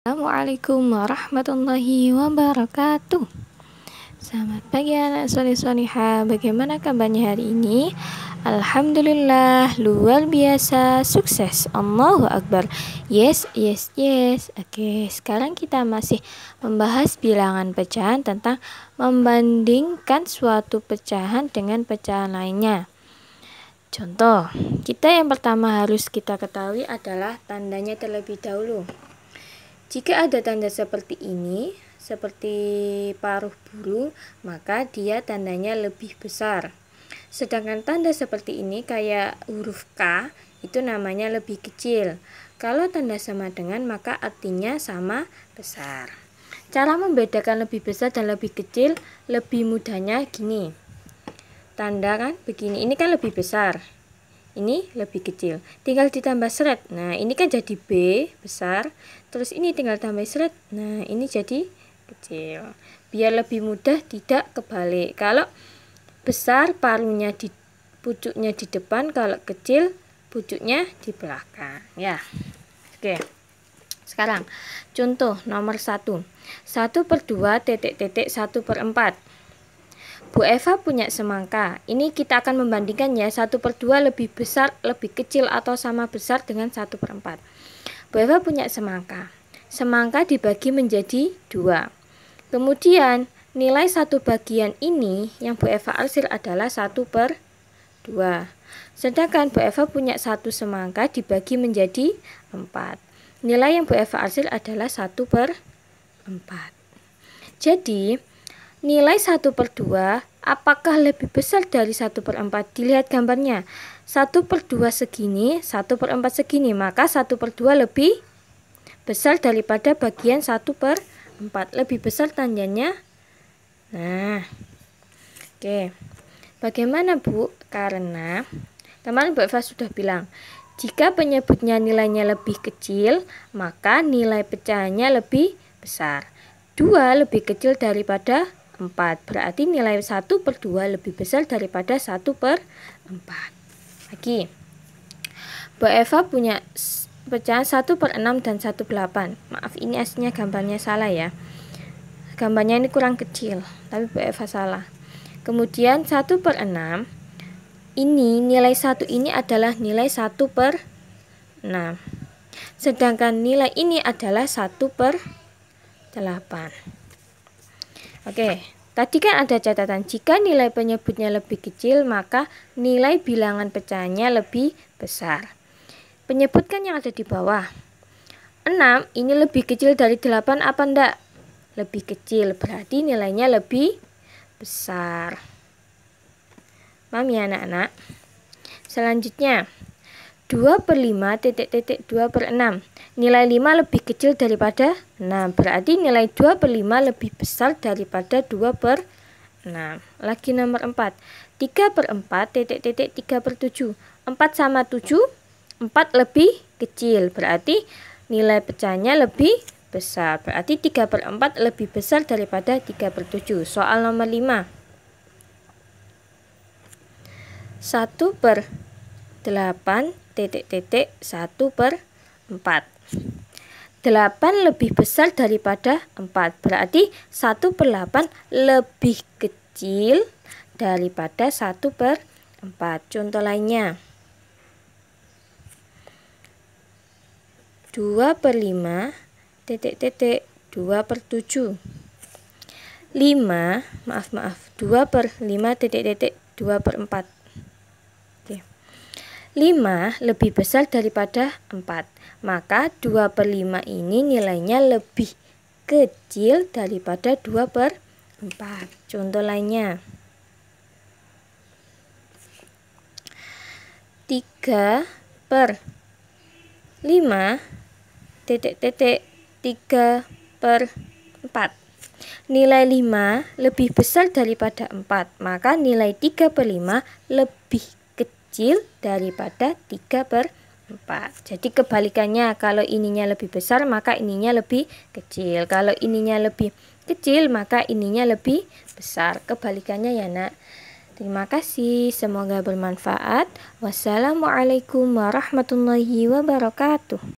Assalamualaikum warahmatullahi wabarakatuh Selamat pagi anak soleh soleha Bagaimana kabarnya hari ini? Alhamdulillah luar biasa sukses Allahu Akbar Yes, yes, yes Oke, sekarang kita masih membahas bilangan pecahan tentang membandingkan suatu pecahan dengan pecahan lainnya Contoh, kita yang pertama harus kita ketahui adalah tandanya terlebih dahulu jika ada tanda seperti ini, seperti paruh burung, maka dia tandanya lebih besar. Sedangkan tanda seperti ini kayak huruf K itu namanya lebih kecil. Kalau tanda sama dengan maka artinya sama besar. Cara membedakan lebih besar dan lebih kecil lebih mudahnya gini. Tanda kan begini, ini kan lebih besar ini lebih kecil tinggal ditambah seret nah ini kan jadi B besar terus ini tinggal tambah seret nah ini jadi kecil biar lebih mudah tidak kebalik kalau besar parunya di pucuknya di depan kalau kecil pucuknya di belakang ya oke sekarang contoh nomor satu. Satu per dua titik-titik satu per empat. Bu Eva punya semangka. Ini kita akan membandingkannya satu per dua lebih besar, lebih kecil atau sama besar dengan satu per empat. Bu Eva punya semangka. Semangka dibagi menjadi dua. Kemudian nilai satu bagian ini yang Bu Eva arsir adalah satu per dua. Sedangkan Bu Eva punya satu semangka dibagi menjadi empat. Nilai yang Bu Eva arsir adalah satu per empat. Jadi, Nilai 1 per 2 apakah lebih besar dari 1 per 4? Dilihat gambarnya. 1 per 2 segini, 1 per 4 segini. Maka 1 per 2 lebih besar daripada bagian 1 per 4. Lebih besar tandanya. Nah, oke. Bagaimana Bu? Karena teman Bu Eva sudah bilang, jika penyebutnya nilainya lebih kecil, maka nilai pecahannya lebih besar. 2 lebih kecil daripada 4. Berarti nilai 1 per 2 lebih besar daripada 1 per 4. Lagi. Bu Eva punya pecahan 1 per 6 dan 1 per 8. Maaf, ini aslinya gambarnya salah ya. Gambarnya ini kurang kecil, tapi Bu Eva salah. Kemudian 1 per 6, ini nilai 1 ini adalah nilai 1 per 6. Sedangkan nilai ini adalah 1 per 8. Oke, tadi kan ada catatan jika nilai penyebutnya lebih kecil maka nilai bilangan pecahannya lebih besar. Penyebutkan yang ada di bawah. 6 ini lebih kecil dari 8 apa enggak? Lebih kecil, berarti nilainya lebih besar. Paham ya anak-anak? Selanjutnya, 2 per 5 titik titik 2 per 6 Nilai 5 lebih kecil daripada 6 Berarti nilai 2 per 5 lebih besar daripada 2 per 6 Lagi nomor 4 3 per 4 titik titik 3 per 7 4 sama 7 4 lebih kecil Berarti nilai pecahnya lebih besar Berarti 3 per 4 lebih besar daripada 3 per 7 Soal nomor 5 1 per 8 titik-titik 1 per 4. 8 lebih besar daripada 4, berarti 1 per 8 lebih kecil daripada 1 per 4. Contoh lainnya. 2 per 5, titik-titik 2 per 7. 5, maaf, maaf, 2 per 5, titik-titik 2 per 4. 5 lebih besar daripada 4, maka 2 per 5 ini nilainya lebih kecil daripada 2 per 4. Contoh lainnya. 3 per 5 titik titik 3 per 4 Nilai 5 lebih besar daripada 4 Maka nilai 3 per 5 lebih kecil daripada 3 per 4 jadi kebalikannya kalau ininya lebih besar maka ininya lebih kecil kalau ininya lebih kecil maka ininya lebih besar kebalikannya ya nak terima kasih semoga bermanfaat wassalamualaikum warahmatullahi wabarakatuh